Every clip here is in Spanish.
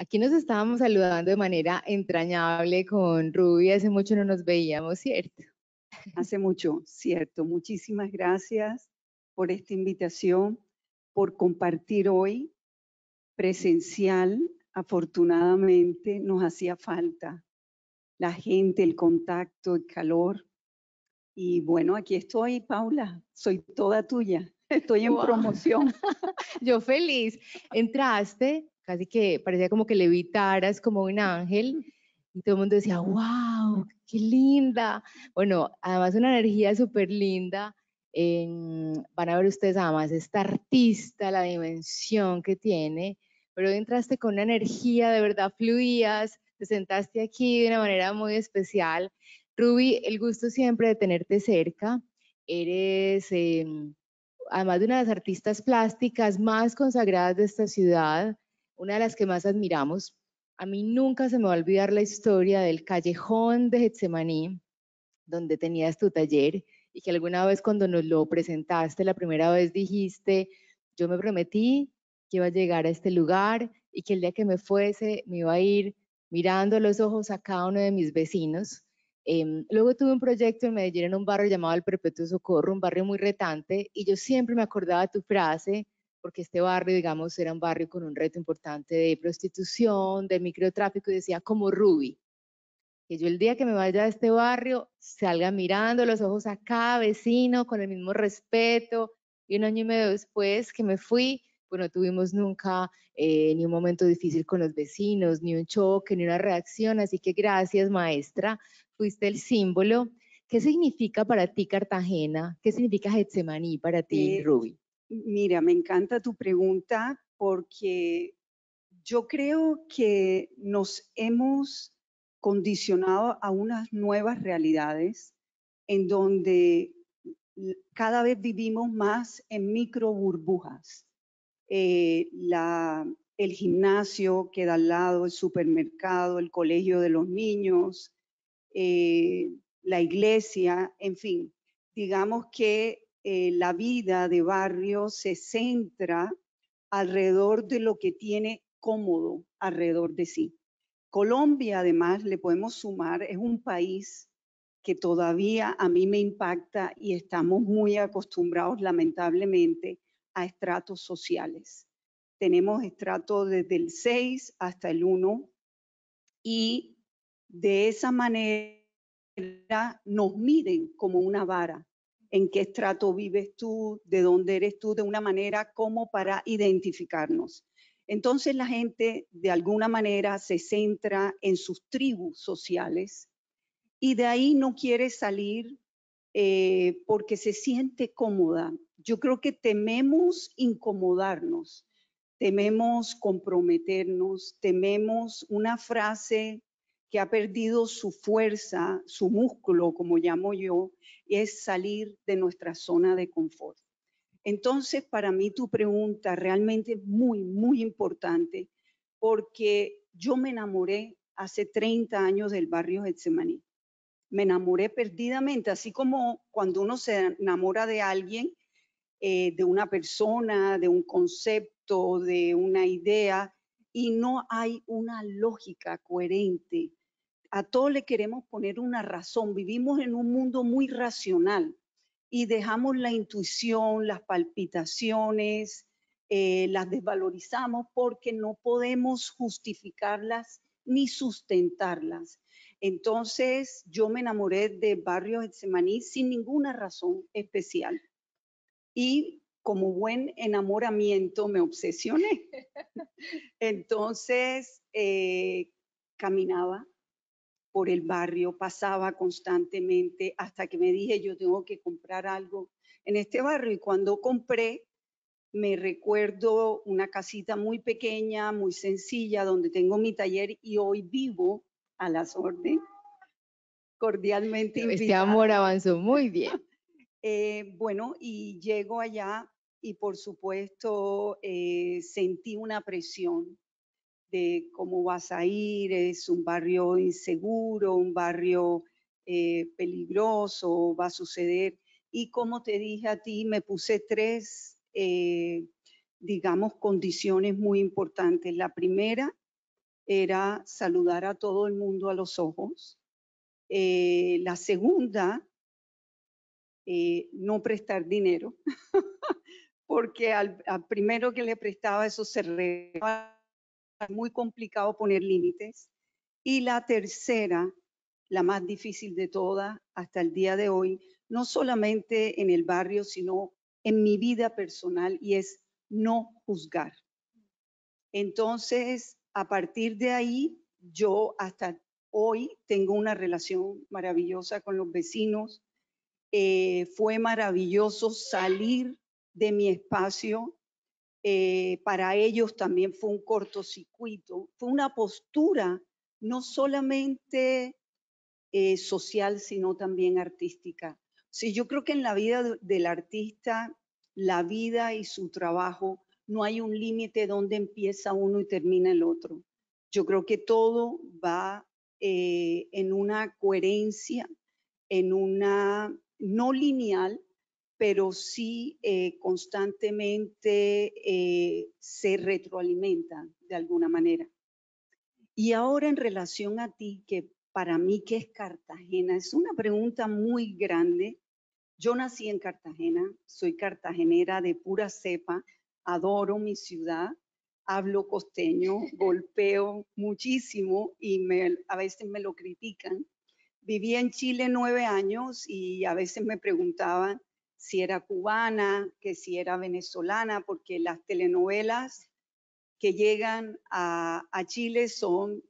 Aquí nos estábamos saludando de manera entrañable con Ruby, hace mucho no nos veíamos, ¿cierto? Hace mucho, cierto. Muchísimas gracias por esta invitación, por compartir hoy presencial. Afortunadamente nos hacía falta la gente, el contacto, el calor. Y bueno, aquí estoy, Paula, soy toda tuya. Estoy en promoción. Yo feliz. Entraste casi que parecía como que levitaras como un ángel. Y todo el mundo decía, wow, qué linda. Bueno, además una energía súper linda. van a ver ustedes además esta artista, la dimensión que tiene. Pero entraste con una energía, de verdad fluías, te sentaste aquí de una manera muy especial. Ruby, el gusto siempre de tenerte cerca. Eres, em, además de una de las artistas plásticas más consagradas de esta ciudad, una de las que más admiramos. A mí nunca se me va a olvidar la historia del callejón de Getsemaní, donde tenías tu taller y que alguna vez cuando nos lo presentaste la primera vez dijiste, yo me prometí que iba a llegar a este lugar y que el día que me fuese me iba a ir mirando los ojos a cada uno de mis vecinos. Em, luego tuve un proyecto en Medellín en un barrio llamado El Perpetuo Socorro, un barrio muy retante, y yo siempre me acordaba tu frase porque este barrio, digamos, era un barrio con un reto importante de prostitución, de microtráfico, y decía como Ruby, que yo el día que me vaya a este barrio salga mirando los ojos a cada vecino con el mismo respeto. Y un año y medio después que me fui, pues no tuvimos nunca eh, ni un momento difícil con los vecinos, ni un choque, ni una reacción. Así que gracias, maestra. Fuiste el símbolo. ¿Qué significa para ti Cartagena? ¿Qué significa Getsemaní para ti, eh, Ruby? Mira, me encanta tu pregunta porque yo creo que nos hemos condicionado a unas nuevas realidades en donde cada vez vivimos más en micro burbujas. Eh, el gimnasio queda al lado, el supermercado, el colegio de los niños, eh, la iglesia, en fin, digamos que eh, la vida de barrio se centra alrededor de lo que tiene cómodo alrededor de sí. Colombia, además, le podemos sumar, es un país que todavía a mí me impacta y estamos muy acostumbrados, lamentablemente, a estratos sociales. Tenemos estratos desde el 6 hasta el 1 y de esa manera nos miden como una vara en qué estrato vives tú, de dónde eres tú, de una manera como para identificarnos. Entonces la gente de alguna manera se centra en sus tribus sociales y de ahí no quiere salir eh, porque se siente cómoda. Yo creo que tememos incomodarnos, tememos comprometernos, tememos una frase que ha perdido su fuerza, su músculo, como llamo yo, es salir de nuestra zona de confort. Entonces, para mí tu pregunta realmente es muy, muy importante porque yo me enamoré hace 30 años del barrio Getsemaní. Me enamoré perdidamente, así como cuando uno se enamora de alguien, eh, de una persona, de un concepto, de una idea, y no hay una lógica coherente a todo le queremos poner una razón. Vivimos en un mundo muy racional y dejamos la intuición, las palpitaciones, eh, las desvalorizamos porque no podemos justificarlas ni sustentarlas. Entonces yo me enamoré de Barrio Getsemaní sin ninguna razón especial. Y como buen enamoramiento me obsesioné. Entonces eh, caminaba por el barrio, pasaba constantemente hasta que me dije yo tengo que comprar algo en este barrio y cuando compré me recuerdo una casita muy pequeña, muy sencilla, donde tengo mi taller y hoy vivo a las órdenes. Cordialmente Este amor avanzó muy bien. Eh, bueno, y llego allá y por supuesto eh, sentí una presión de cómo vas a ir, es un barrio inseguro, un barrio eh, peligroso, va a suceder. Y como te dije a ti, me puse tres, eh, digamos, condiciones muy importantes. La primera era saludar a todo el mundo a los ojos. Eh, la segunda, no prestar dinero, porque al, primero que le prestaba eso se muy complicado poner límites. Y la tercera, la más difícil de todas hasta el día de hoy, no solamente en el barrio, sino en mi vida personal, y es no juzgar. Entonces, a partir de ahí, yo hasta hoy tengo una relación maravillosa con los vecinos. Eh, fue maravilloso salir de mi espacio eh, para ellos también fue un cortocircuito, fue una postura no solamente eh, social, sino también artística. Si yo creo que en la vida del artista, la vida y su trabajo, no hay un límite donde empieza uno y termina el otro. Yo creo que todo va eh, en una coherencia, en una no lineal, pero sí eh, constantemente eh, se retroalimenta de alguna manera. Y ahora en relación a ti, que para mí, que es Cartagena? Es una pregunta muy grande. Yo nací en Cartagena, soy cartagenera de pura cepa, adoro mi ciudad, hablo costeño, golpeo muchísimo y me, a veces me lo critican. Viví en Chile nueve años y a veces me preguntaban, si era cubana, que si era venezolana, porque las telenovelas que llegan a, Chile son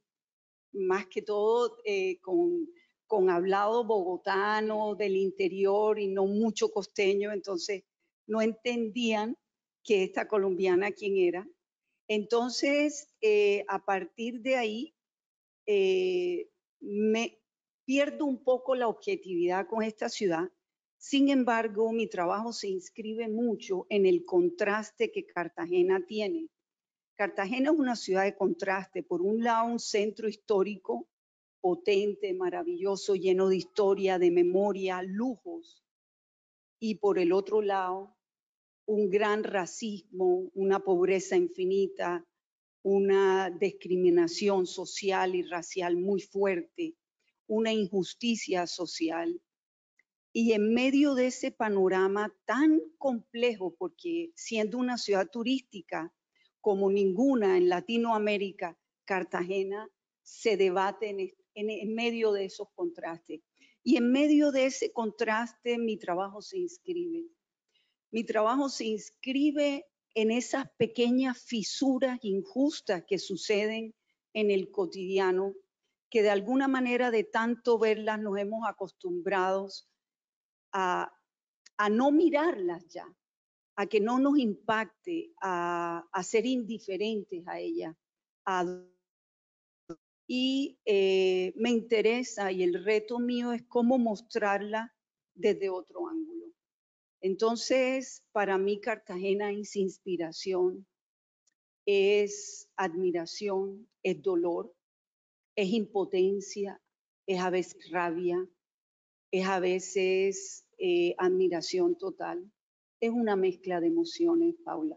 más que todo eh, con, hablado bogotano del interior y no mucho costeño, entonces no entendían que esta colombiana quién era. Entonces, eh, a partir de ahí, eh, me pierdo un poco la objetividad con esta ciudad sin embargo, mi trabajo se inscribe mucho en el contraste que Cartagena tiene. Cartagena es una ciudad de contraste. Por un lado, un centro histórico potente, maravilloso, lleno de historia, de memoria, lujos. Y por el otro lado, un gran racismo, una pobreza infinita, una discriminación social y racial muy fuerte, una injusticia social y en medio de ese panorama tan complejo, porque siendo una ciudad turística como ninguna en Latinoamérica, Cartagena se debate en, medio de esos contrastes. Y en medio de ese contraste mi trabajo se inscribe. Mi trabajo se inscribe en esas pequeñas fisuras injustas que suceden en el cotidiano, que de alguna manera de tanto verlas nos hemos acostumbrados a, no mirarlas ya, a que no nos impacte, a, ser indiferentes a ellas. y eh, me interesa y el reto mío es cómo mostrarla desde otro ángulo. Entonces, para mí Cartagena es inspiración, es admiración, es dolor, es impotencia, es a veces rabia, es a veces eh, admiración total, es una mezcla de emociones, Paula.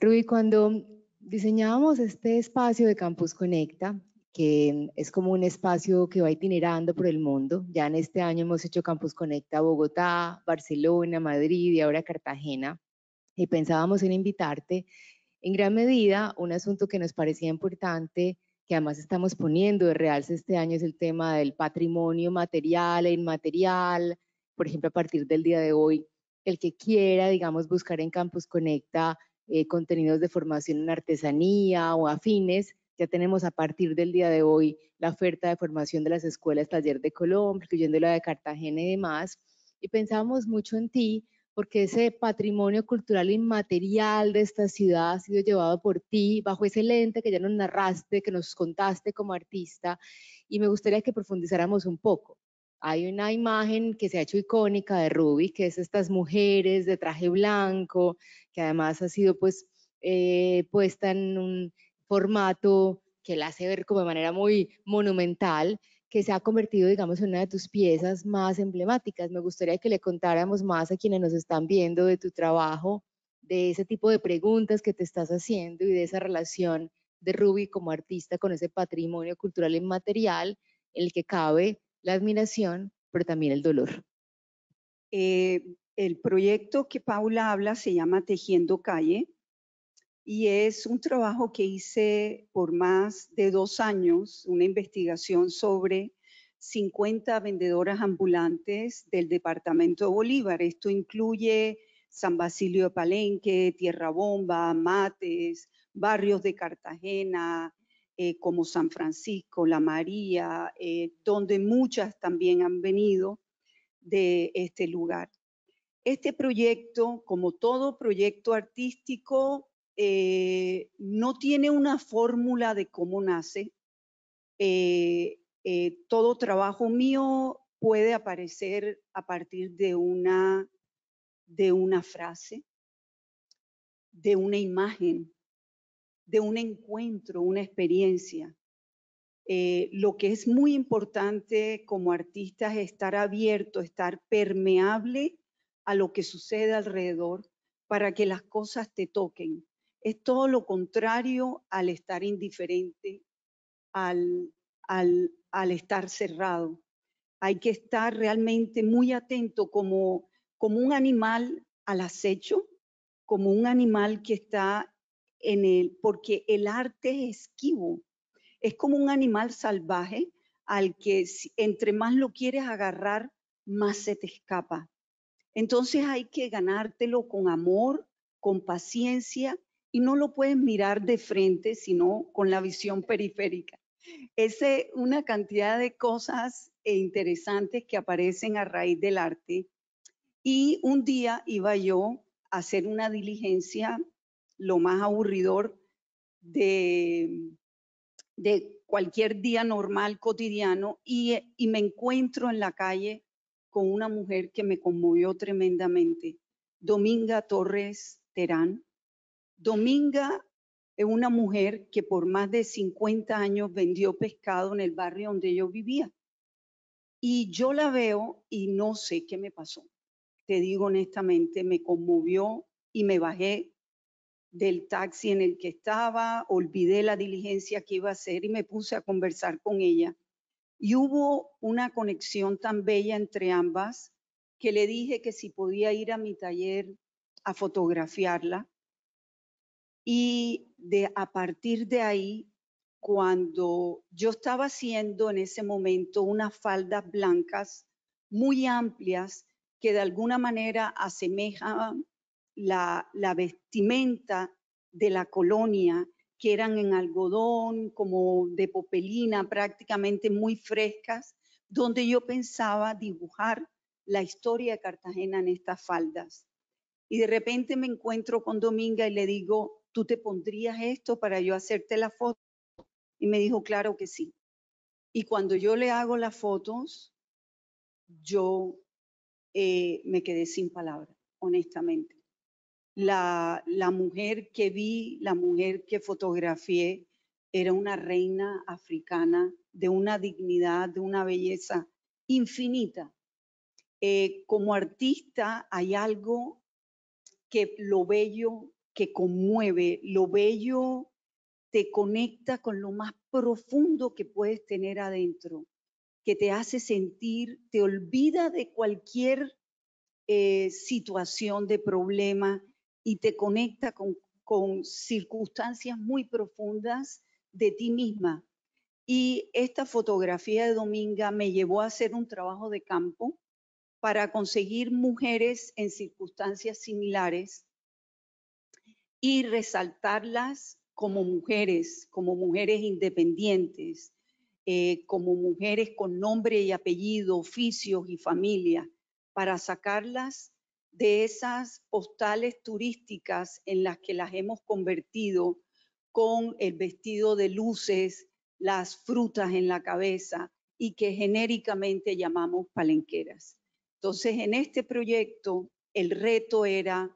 Rubí, cuando diseñábamos este espacio de Campus Conecta, que es como un espacio que va itinerando por el mundo, ya en este año hemos hecho Campus Conecta Bogotá, Barcelona, Madrid y ahora Cartagena, y pensábamos en invitarte en gran medida un asunto que nos parecía importante que además estamos poniendo de realce este año es el tema del patrimonio material e inmaterial. Por ejemplo, a partir del día de hoy, el que quiera, digamos, buscar en Campus Conecta eh, contenidos de formación en artesanía o afines, ya tenemos a partir del día de hoy la oferta de formación de las escuelas Taller de Colombia, incluyendo la de Cartagena y demás. Y pensamos mucho en ti porque ese patrimonio cultural inmaterial de esta ciudad ha sido llevado por ti bajo ese lente que ya nos narraste, que nos contaste como artista, y me gustaría que profundizáramos un poco. Hay una imagen que se ha hecho icónica de Ruby, que es estas mujeres de traje blanco, que además ha sido pues eh, puesta en un formato que la hace ver como de manera muy monumental, que se ha convertido, digamos, en una de tus piezas más emblemáticas. Me gustaría que le contáramos más a quienes nos están viendo de tu trabajo, de ese tipo de preguntas que te estás haciendo y de esa relación de Ruby como artista con ese patrimonio cultural inmaterial en el que cabe la admiración, pero también el dolor. Eh, el proyecto que Paula habla se llama Tejiendo Calle y es un trabajo que hice por más de dos años, una investigación sobre 50 vendedoras ambulantes del departamento de Bolívar. Esto incluye San Basilio de Palenque, Tierra Bomba, Mates, barrios de Cartagena, eh, como San Francisco, La María, eh, donde muchas también han venido de este lugar. Este proyecto, como todo proyecto artístico, eh, no tiene una fórmula de cómo nace. Eh, eh, todo trabajo mío puede aparecer a partir de una, de una frase, de una imagen, de un encuentro, una experiencia. lo que es muy importante como artista es estar abierto, estar permeable a lo que sucede alrededor para que las cosas te toquen es todo lo contrario al estar indiferente, al, estar cerrado. Hay que estar realmente muy atento como, como un animal al acecho, como un animal que está en él, porque el arte es esquivo, es como un animal salvaje al que entre más lo quieres agarrar, más se te escapa. Entonces hay que ganártelo con amor, con paciencia y no lo puedes mirar de frente, sino con la visión periférica. Es una cantidad de cosas e interesantes que aparecen a raíz del arte. Y un día iba yo a hacer una diligencia, lo más aburridor de, de cualquier día normal, cotidiano, y me encuentro en la calle con una mujer que me conmovió tremendamente, Dominga Torres Terán, Dominga es una mujer que por más de 50 años vendió pescado en el barrio donde yo vivía. Y yo la veo y no sé qué me pasó. Te digo honestamente, me conmovió y me bajé del taxi en el que estaba, olvidé la diligencia que iba a hacer y me puse a conversar con ella. Y hubo una conexión tan bella entre ambas que le dije que si podía ir a mi taller a fotografiarla y de, a partir de ahí, cuando yo estaba haciendo en ese momento unas faldas blancas muy amplias que de alguna manera asemejaban la, la vestimenta de la colonia, que eran en algodón, como de popelina, prácticamente muy frescas, donde yo pensaba dibujar la historia de Cartagena en estas faldas. Y de repente me encuentro con Dominga y le digo, ¿tú te pondrías esto para yo hacerte la foto? Y me dijo, claro que sí. Y cuando yo le hago las fotos, yo eh, me quedé sin palabras, honestamente. La, mujer que vi, la mujer que fotografié, era una reina africana de una dignidad, de una belleza infinita. Eh, como artista hay algo que lo bello que conmueve, lo bello te conecta con lo más profundo que puedes tener adentro, que te hace sentir, te olvida de cualquier eh, situación de problema y te conecta con circunstancias muy profundas de ti misma. Y esta fotografía de Dominga me llevó a hacer un trabajo de campo para conseguir mujeres en circunstancias similares y resaltarlas como mujeres, como mujeres independientes, eh, como mujeres con nombre y apellido, oficios y familia, para sacarlas de esas postales turísticas en las que las hemos convertido con el vestido de luces, las frutas en la cabeza y que genéricamente llamamos palenqueras. Entonces, en este proyecto, el reto era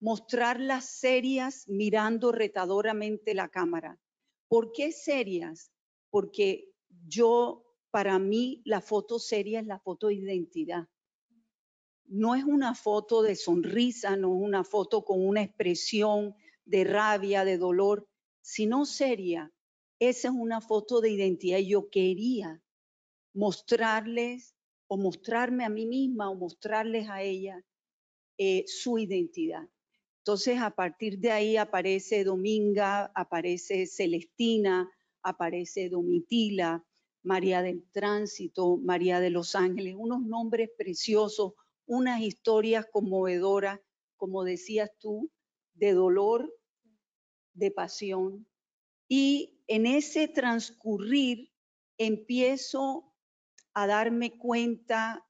Mostrar las serias mirando retadoramente la cámara. ¿Por qué serias? Porque yo, para mí, la foto seria es la foto de identidad. No es una foto de sonrisa, no es una foto con una expresión de rabia, de dolor, sino seria. Esa es una foto de identidad yo quería mostrarles o mostrarme a mí misma o mostrarles a ella eh, su identidad. Entonces, a partir de ahí aparece Dominga, aparece Celestina, aparece Domitila, María del Tránsito, María de los Ángeles, unos nombres preciosos, unas historias conmovedoras, como decías tú, de dolor, de pasión. Y en ese transcurrir empiezo a darme cuenta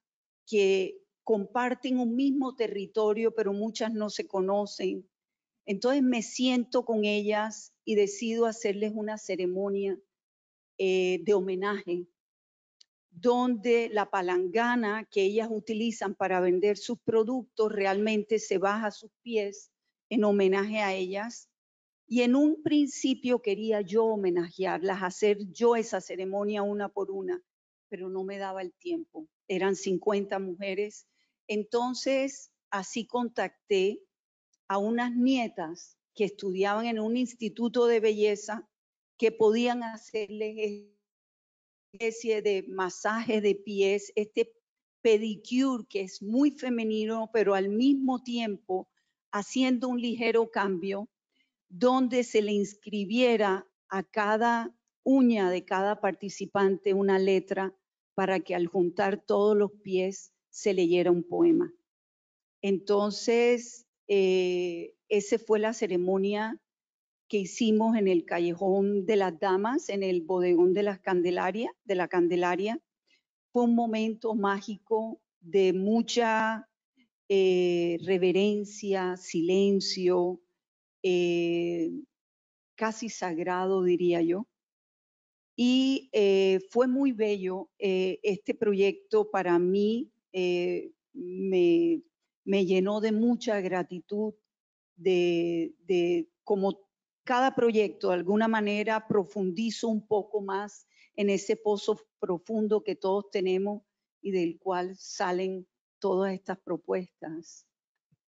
que comparten un mismo territorio, pero muchas no se conocen. Entonces me siento con ellas y decido hacerles una ceremonia eh, de homenaje, donde la palangana que ellas utilizan para vender sus productos realmente se baja a sus pies en homenaje a ellas. Y en un principio quería yo homenajearlas, hacer yo esa ceremonia una por una, pero no me daba el tiempo. Eran 50 mujeres entonces, así contacté a unas nietas que estudiaban en un instituto de belleza que podían hacerles especie de masaje de pies, este pedicure que es muy femenino, pero al mismo tiempo haciendo un ligero cambio, donde se le inscribiera a cada uña de cada participante una letra para que al juntar todos los pies se leyera un poema. Entonces, eh, esa fue la ceremonia que hicimos en el Callejón de las Damas, en el bodegón de, las de la Candelaria. Fue un momento mágico de mucha eh, reverencia, silencio, eh, casi sagrado, diría yo. Y eh, fue muy bello este proyecto para mí. Eh, me, llenó de mucha gratitud, de, de como cada proyecto de alguna manera profundizo un poco más en ese pozo profundo que todos tenemos y del cual salen todas estas propuestas.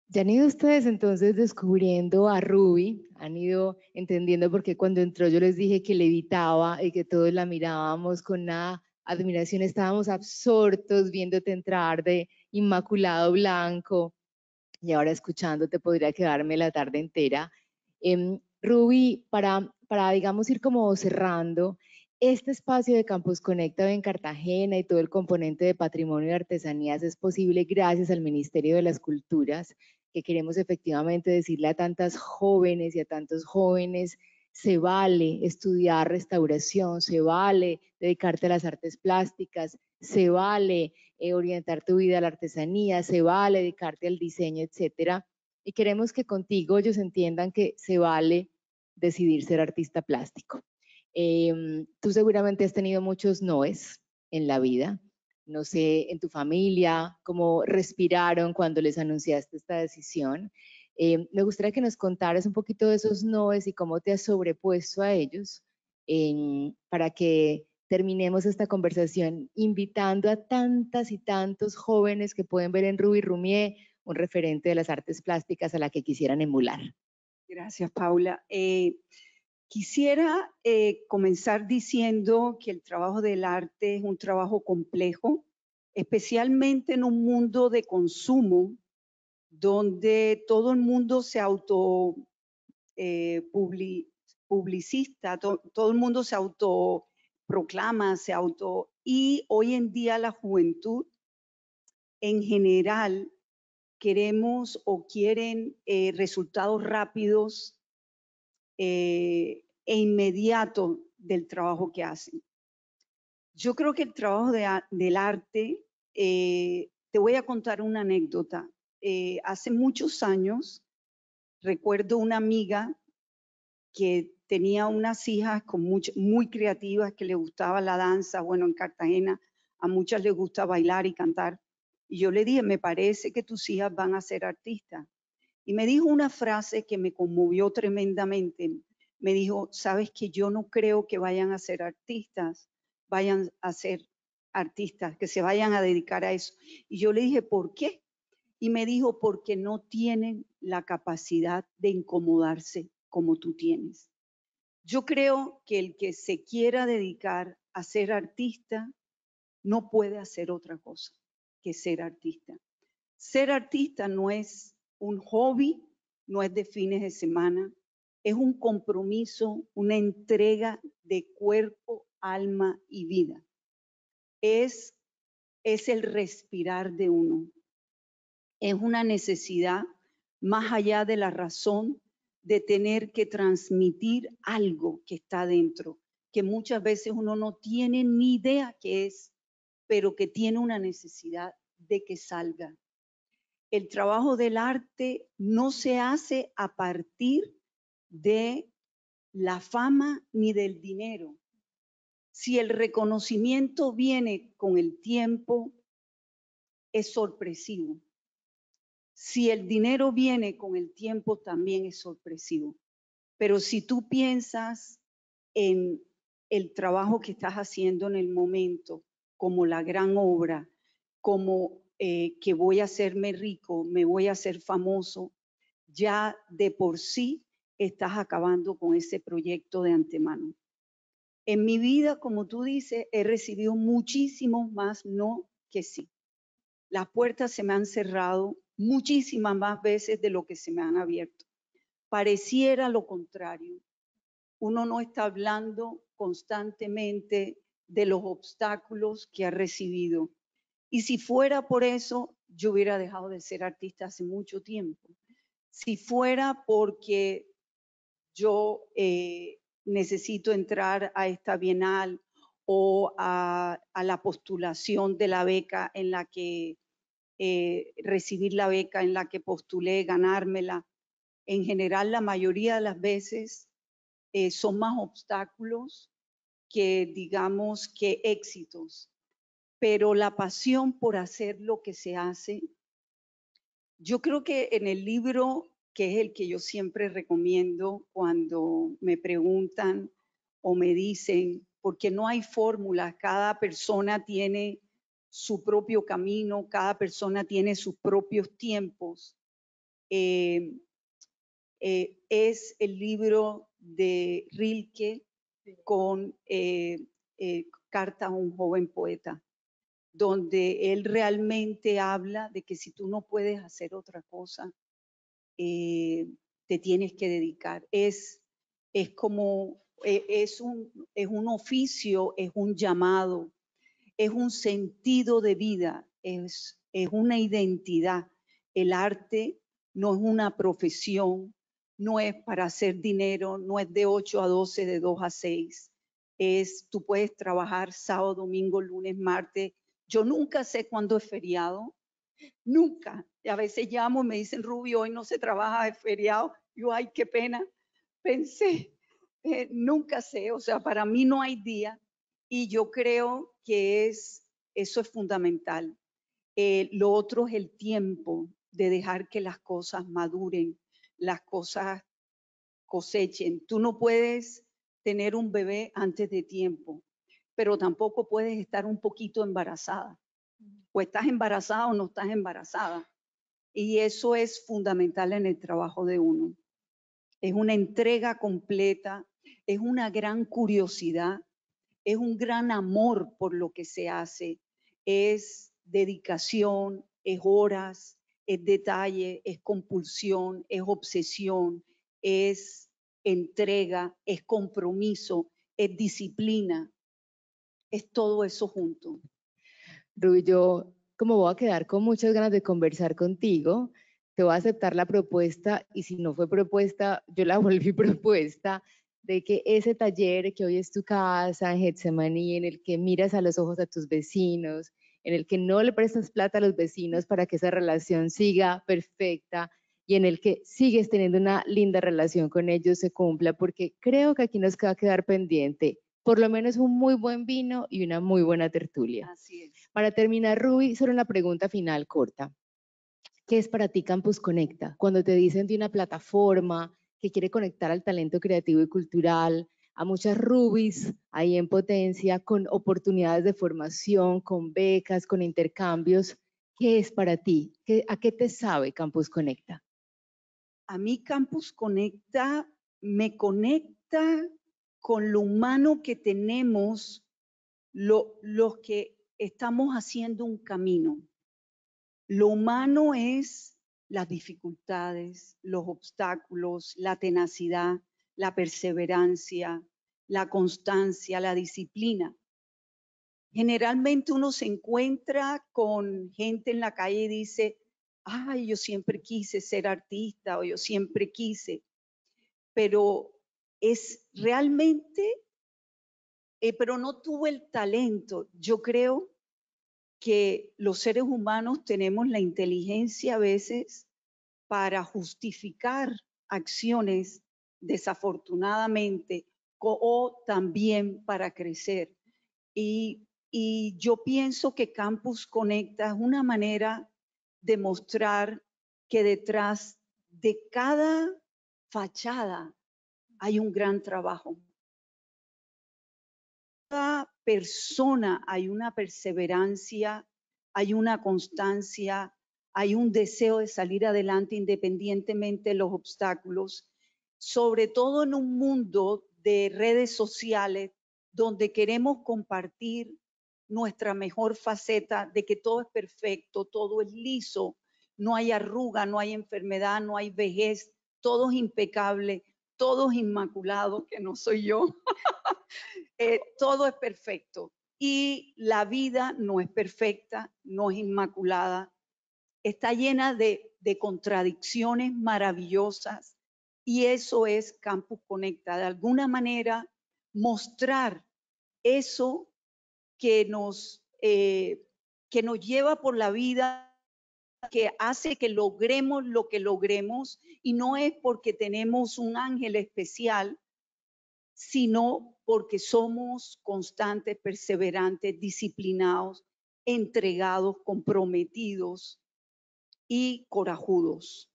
Ya han ido ustedes entonces descubriendo a Ruby, han ido entendiendo porque cuando entró yo les dije que le evitaba y que todos la mirábamos con una admiración, estábamos absortos viéndote entrar de inmaculado blanco y ahora escuchándote podría quedarme la tarde entera. en em, Ruby, para, para digamos ir como cerrando, este espacio de Campus Conecta en Cartagena y todo el componente de patrimonio y artesanías es posible gracias al Ministerio de las Culturas, que queremos efectivamente decirle a tantas jóvenes y a tantos jóvenes se vale estudiar restauración, se vale dedicarte a las artes plásticas, se vale eh, orientar tu vida a la artesanía, se vale dedicarte al diseño, etcétera. Y queremos que contigo ellos entiendan que se vale decidir ser artista plástico. Em, tú seguramente has tenido muchos noes en la vida. No sé, en tu familia, cómo respiraron cuando les anunciaste esta decisión. Em, me gustaría que nos contaras un poquito de esos noes y cómo te has sobrepuesto a ellos para que terminemos esta conversación invitando a tantas y tantos jóvenes que pueden ver en Ruby Rumier un referente de las artes plásticas a la que quisieran emular. Gracias, Paula. Eh, quisiera eh, comenzar diciendo que el trabajo del arte es un trabajo complejo, especialmente en un mundo de consumo donde todo el mundo se auto eh, todo el mundo se autoproclama, se auto... Y hoy en día la juventud en general queremos o quieren eh, resultados rápidos eh, e inmediatos del trabajo que hacen. Yo creo que el trabajo del arte, te voy a contar una anécdota eh, hace muchos años, recuerdo una amiga que tenía unas hijas muy creativas que le gustaba la danza. Bueno, en Cartagena a muchas les gusta bailar y cantar. Y yo le dije, me parece que tus hijas van a ser artistas. Y me dijo una frase que me conmovió tremendamente. Me dijo, sabes que yo no creo que vayan a ser artistas, vayan a ser artistas, que se vayan a dedicar a eso. Y yo le dije, ¿por qué? Y me dijo, porque no tienen la capacidad de incomodarse como tú tienes. Yo creo que el que se quiera dedicar a ser artista no puede hacer otra cosa que ser artista. Ser artista no es un hobby, no es de fines de semana, es un compromiso, una entrega de cuerpo, alma y vida. Es, es el respirar de uno, es una necesidad más allá de la razón de tener que transmitir algo que está dentro, que muchas veces uno no tiene ni idea qué es, pero que tiene una necesidad de que salga. El trabajo del arte no se hace a partir de la fama ni del dinero. Si el reconocimiento viene con el tiempo, es sorpresivo si el dinero viene con el tiempo también es sorpresivo. Pero si tú piensas en el trabajo que estás haciendo en el momento, como la gran obra, como eh, que voy a hacerme rico, me voy a hacer famoso, ya de por sí estás acabando con ese proyecto de antemano. En mi vida, como tú dices, he recibido muchísimos más no que sí. Las puertas se me han cerrado, muchísimas más veces de lo que se me han abierto. Pareciera lo contrario. Uno no está hablando constantemente de los obstáculos que ha recibido. Y si fuera por eso, yo hubiera dejado de ser artista hace mucho tiempo. Si fuera porque yo eh, necesito entrar a esta bienal o a, la postulación de la beca en la que eh, recibir la beca en la que postulé, ganármela. En general, la mayoría de las veces eh, son más obstáculos que, digamos, que éxitos. Pero la pasión por hacer lo que se hace, yo creo que en el libro, que es el que yo siempre recomiendo cuando me preguntan o me dicen, porque no hay fórmulas, cada persona tiene su propio camino, cada persona tiene sus propios tiempos. Em, eh, es el libro de Rilke con eh, eh, Carta a un joven poeta, donde él realmente habla de que si tú no puedes hacer otra cosa, te tienes que dedicar. Es, es como, e, es, un, es un oficio, es un llamado es un sentido de vida, es, es una identidad. El arte no es una profesión, no es para hacer dinero, no es de 8 a 12, de 2 a 6. Es, tú puedes trabajar sábado, domingo, lunes, martes. Yo nunca sé cuándo es feriado, nunca. Y a veces llamo y me dicen, Rubio, hoy no se trabaja, es feriado. Yo, ay, qué pena. Pensé, eh, nunca sé, o sea, para mí no hay día y yo creo que es, eso es fundamental. Eh, lo otro es el tiempo de dejar que las cosas maduren, las cosas cosechen. Tú no puedes tener un bebé antes de tiempo, pero tampoco puedes estar un poquito embarazada. O estás embarazada o no estás embarazada. Y eso es fundamental en el trabajo de uno. Es una entrega completa, es una gran curiosidad, es un gran amor por lo que se hace, es dedicación, es horas, es detalle, es compulsión, es obsesión, es entrega, es compromiso, es disciplina, es todo eso junto. Ruy, yo como voy a quedar con muchas ganas de conversar contigo, te voy a aceptar la propuesta y si no fue propuesta, yo la volví propuesta de que ese taller que hoy es tu casa en Getsemaní, en el que miras a los ojos a tus vecinos, en el que no le prestas plata a los vecinos para que esa relación siga perfecta y en el que sigues teniendo una linda relación con ellos se cumpla, porque creo que aquí nos va a quedar pendiente por lo menos un muy buen vino y una muy buena tertulia. Así es. Para terminar, Ruby, solo una pregunta final corta. ¿Qué es para ti Campus Conecta? Cuando te dicen de una plataforma, que quiere conectar al talento creativo y cultural, a muchas rubis ahí en potencia, con oportunidades de formación, con becas, con intercambios. ¿Qué es para ti? ¿A qué te sabe Campus Conecta? A mí Campus Conecta me conecta con lo humano que tenemos lo, los que estamos haciendo un camino. Lo humano es las dificultades, los obstáculos, la tenacidad, la perseverancia, la constancia, la disciplina. Generalmente uno se encuentra con gente en la calle y dice, ay, yo siempre quise ser artista o yo siempre quise, pero es realmente, eh, pero no tuve el talento. Yo creo que los seres humanos tenemos la inteligencia a veces para justificar acciones desafortunadamente o también para crecer. Y, yo pienso que Campus Conecta es una manera de mostrar que detrás de cada fachada hay un gran trabajo persona hay una perseverancia, hay una constancia, hay un deseo de salir adelante independientemente de los obstáculos, sobre todo en un mundo de redes sociales donde queremos compartir nuestra mejor faceta de que todo es perfecto, todo es liso, no hay arruga, no hay enfermedad, no hay vejez, todo es impecable, todo es inmaculado, que no soy yo. Eh, todo es perfecto. Y la vida no es perfecta, no es inmaculada, está llena de, contradicciones maravillosas y eso es Campus Conecta, de alguna manera mostrar eso que nos, eh, que nos lleva por la vida que hace que logremos lo que logremos y no es porque tenemos un ángel especial, sino porque somos constantes, perseverantes, disciplinados, entregados, comprometidos y corajudos.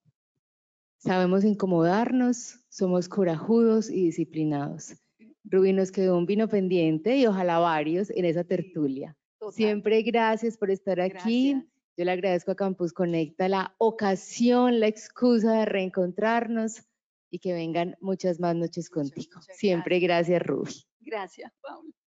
Sabemos incomodarnos, somos corajudos y disciplinados. Rubí, nos quedó un vino pendiente y ojalá varios en esa tertulia. Siempre gracias por estar aquí. Yo le agradezco a Campus Conecta la ocasión, la excusa de reencontrarnos y que vengan muchas más noches contigo. Siempre gracias, Ruth. Gracias, Paula.